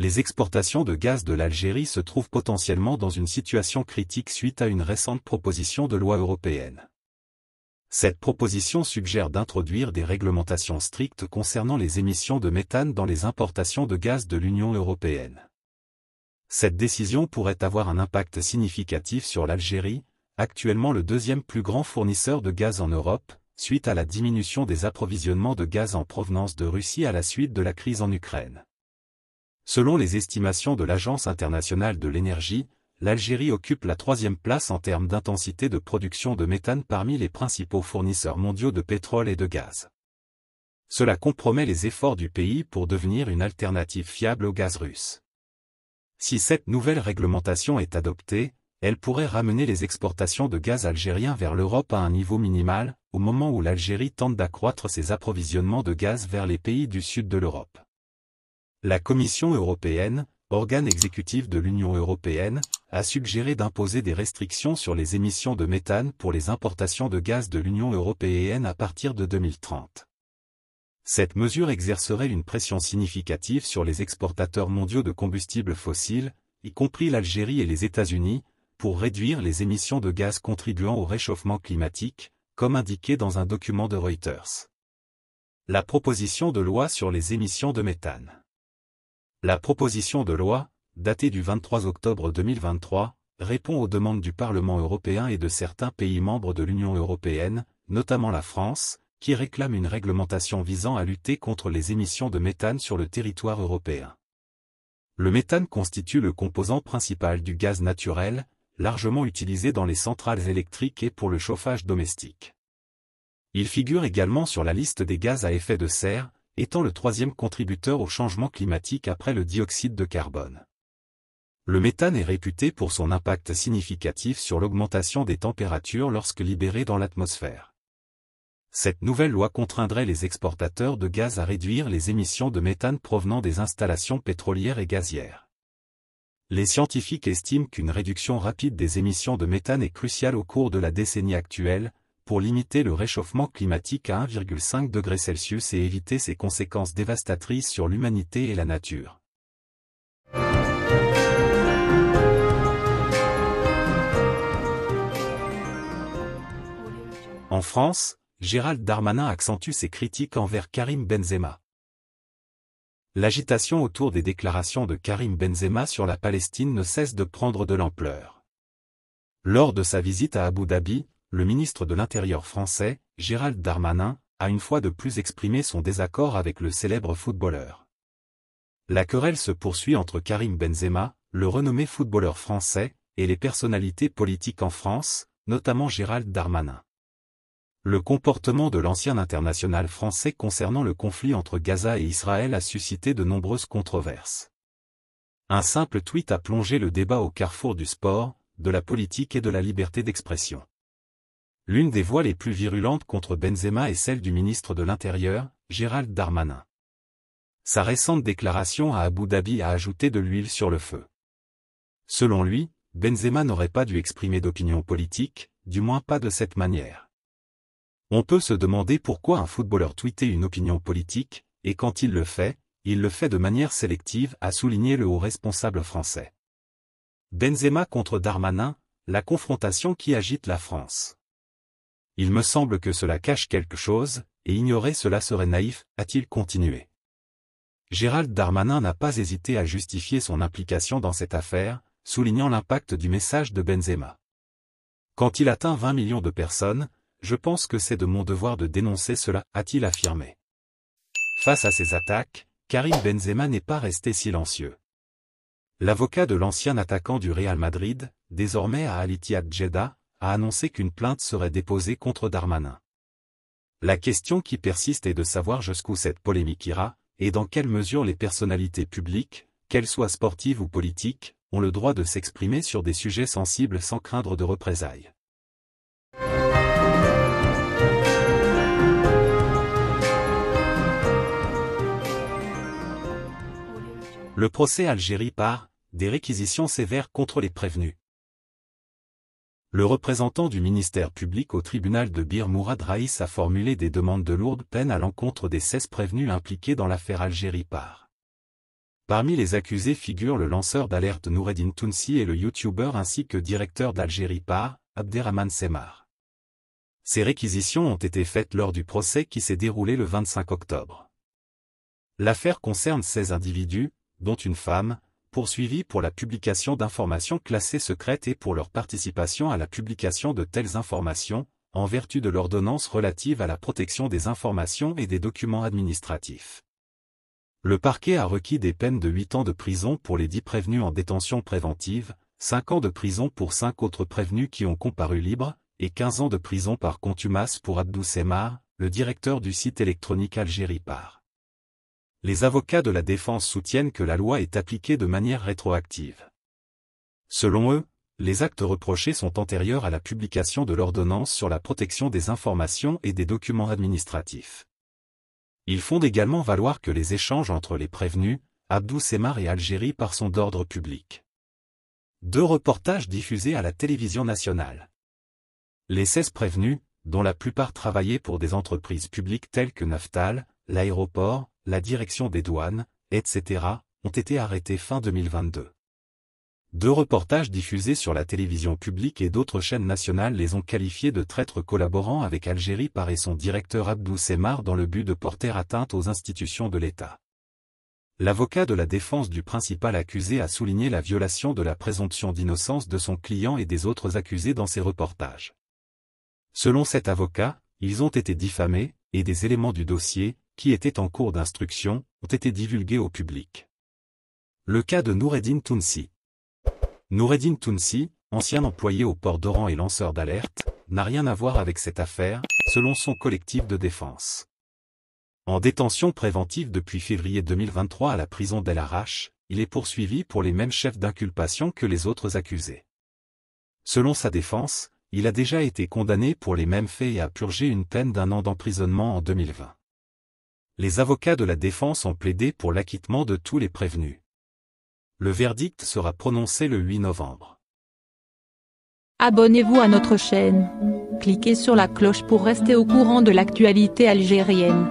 les exportations de gaz de l'Algérie se trouvent potentiellement dans une situation critique suite à une récente proposition de loi européenne. Cette proposition suggère d'introduire des réglementations strictes concernant les émissions de méthane dans les importations de gaz de l'Union européenne. Cette décision pourrait avoir un impact significatif sur l'Algérie, actuellement le deuxième plus grand fournisseur de gaz en Europe, suite à la diminution des approvisionnements de gaz en provenance de Russie à la suite de la crise en Ukraine. Selon les estimations de l'Agence internationale de l'énergie, l'Algérie occupe la troisième place en termes d'intensité de production de méthane parmi les principaux fournisseurs mondiaux de pétrole et de gaz. Cela compromet les efforts du pays pour devenir une alternative fiable au gaz russe. Si cette nouvelle réglementation est adoptée, elle pourrait ramener les exportations de gaz algérien vers l'Europe à un niveau minimal, au moment où l'Algérie tente d'accroître ses approvisionnements de gaz vers les pays du sud de l'Europe. La Commission européenne, organe exécutif de l'Union européenne, a suggéré d'imposer des restrictions sur les émissions de méthane pour les importations de gaz de l'Union européenne à partir de 2030. Cette mesure exercerait une pression significative sur les exportateurs mondiaux de combustibles fossiles, y compris l'Algérie et les États-Unis, pour réduire les émissions de gaz contribuant au réchauffement climatique, comme indiqué dans un document de Reuters. La proposition de loi sur les émissions de méthane la proposition de loi, datée du 23 octobre 2023, répond aux demandes du Parlement européen et de certains pays membres de l'Union européenne, notamment la France, qui réclament une réglementation visant à lutter contre les émissions de méthane sur le territoire européen. Le méthane constitue le composant principal du gaz naturel, largement utilisé dans les centrales électriques et pour le chauffage domestique. Il figure également sur la liste des gaz à effet de serre, étant le troisième contributeur au changement climatique après le dioxyde de carbone. Le méthane est réputé pour son impact significatif sur l'augmentation des températures lorsque libéré dans l'atmosphère. Cette nouvelle loi contraindrait les exportateurs de gaz à réduire les émissions de méthane provenant des installations pétrolières et gazières. Les scientifiques estiment qu'une réduction rapide des émissions de méthane est cruciale au cours de la décennie actuelle, pour limiter le réchauffement climatique à 1,5 degré Celsius et éviter ses conséquences dévastatrices sur l'humanité et la nature. En France, Gérald Darmanin accentue ses critiques envers Karim Benzema. L'agitation autour des déclarations de Karim Benzema sur la Palestine ne cesse de prendre de l'ampleur. Lors de sa visite à Abu Dhabi, le ministre de l'Intérieur français, Gérald Darmanin, a une fois de plus exprimé son désaccord avec le célèbre footballeur. La querelle se poursuit entre Karim Benzema, le renommé footballeur français, et les personnalités politiques en France, notamment Gérald Darmanin. Le comportement de l'ancien international français concernant le conflit entre Gaza et Israël a suscité de nombreuses controverses. Un simple tweet a plongé le débat au carrefour du sport, de la politique et de la liberté d'expression. L'une des voix les plus virulentes contre Benzema est celle du ministre de l'Intérieur, Gérald Darmanin. Sa récente déclaration à Abu Dhabi a ajouté de l'huile sur le feu. Selon lui, Benzema n'aurait pas dû exprimer d'opinion politique, du moins pas de cette manière. On peut se demander pourquoi un footballeur tweetait une opinion politique, et quand il le fait, il le fait de manière sélective, a souligné le haut responsable français. Benzema contre Darmanin, la confrontation qui agite la France. Il me semble que cela cache quelque chose, et ignorer cela serait naïf, a-t-il continué. Gérald Darmanin n'a pas hésité à justifier son implication dans cette affaire, soulignant l'impact du message de Benzema. Quand il atteint 20 millions de personnes, je pense que c'est de mon devoir de dénoncer cela, a-t-il affirmé. Face à ces attaques, Karim Benzema n'est pas resté silencieux. L'avocat de l'ancien attaquant du Real Madrid, désormais à Aliti Jeddah, a annoncé qu'une plainte serait déposée contre Darmanin. La question qui persiste est de savoir jusqu'où cette polémique ira, et dans quelle mesure les personnalités publiques, qu'elles soient sportives ou politiques, ont le droit de s'exprimer sur des sujets sensibles sans craindre de représailles. Le procès Algérie part, des réquisitions sévères contre les prévenus le représentant du ministère public au tribunal de Bir Mourad Raïs a formulé des demandes de lourdes peines à l'encontre des 16 prévenus impliqués dans l'affaire Algérie par. Parmi les accusés figurent le lanceur d'alerte Noureddin Tounsi et le youtubeur ainsi que directeur d'Algérie par, Abderrahman Semar. Ces réquisitions ont été faites lors du procès qui s'est déroulé le 25 octobre. L'affaire concerne 16 individus, dont une femme, poursuivis pour la publication d'informations classées secrètes et pour leur participation à la publication de telles informations, en vertu de l'ordonnance relative à la protection des informations et des documents administratifs. Le parquet a requis des peines de 8 ans de prison pour les 10 prévenus en détention préventive, 5 ans de prison pour 5 autres prévenus qui ont comparu libres, et 15 ans de prison par contumace pour Abdou Semar, le directeur du site électronique Algérie par les avocats de la défense soutiennent que la loi est appliquée de manière rétroactive. Selon eux, les actes reprochés sont antérieurs à la publication de l'ordonnance sur la protection des informations et des documents administratifs. Ils font également valoir que les échanges entre les prévenus, Abdou Semar et Algérie par sont d'ordre public. Deux reportages diffusés à la télévision nationale. Les 16 prévenus, dont la plupart travaillaient pour des entreprises publiques telles que Naftal, l'aéroport, la direction des douanes, etc., ont été arrêtés fin 2022. Deux reportages diffusés sur la télévision publique et d'autres chaînes nationales les ont qualifiés de traîtres collaborant avec Algérie par et son directeur Abdou Semar dans le but de porter atteinte aux institutions de l'État. L'avocat de la défense du principal accusé a souligné la violation de la présomption d'innocence de son client et des autres accusés dans ces reportages. Selon cet avocat, ils ont été diffamés, et des éléments du dossier, qui étaient en cours d'instruction, ont été divulgués au public. Le cas de Noureddin Tounsi. Noureddin Tounsi, ancien employé au port d'Oran et lanceur d'alerte, n'a rien à voir avec cette affaire, selon son collectif de défense. En détention préventive depuis février 2023 à la prison d'El Arache, il est poursuivi pour les mêmes chefs d'inculpation que les autres accusés. Selon sa défense, il a déjà été condamné pour les mêmes faits et a purgé une peine d'un an d'emprisonnement en 2020. Les avocats de la défense ont plaidé pour l'acquittement de tous les prévenus. Le verdict sera prononcé le 8 novembre. Abonnez-vous à notre chaîne. Cliquez sur la cloche pour rester au courant de l'actualité algérienne.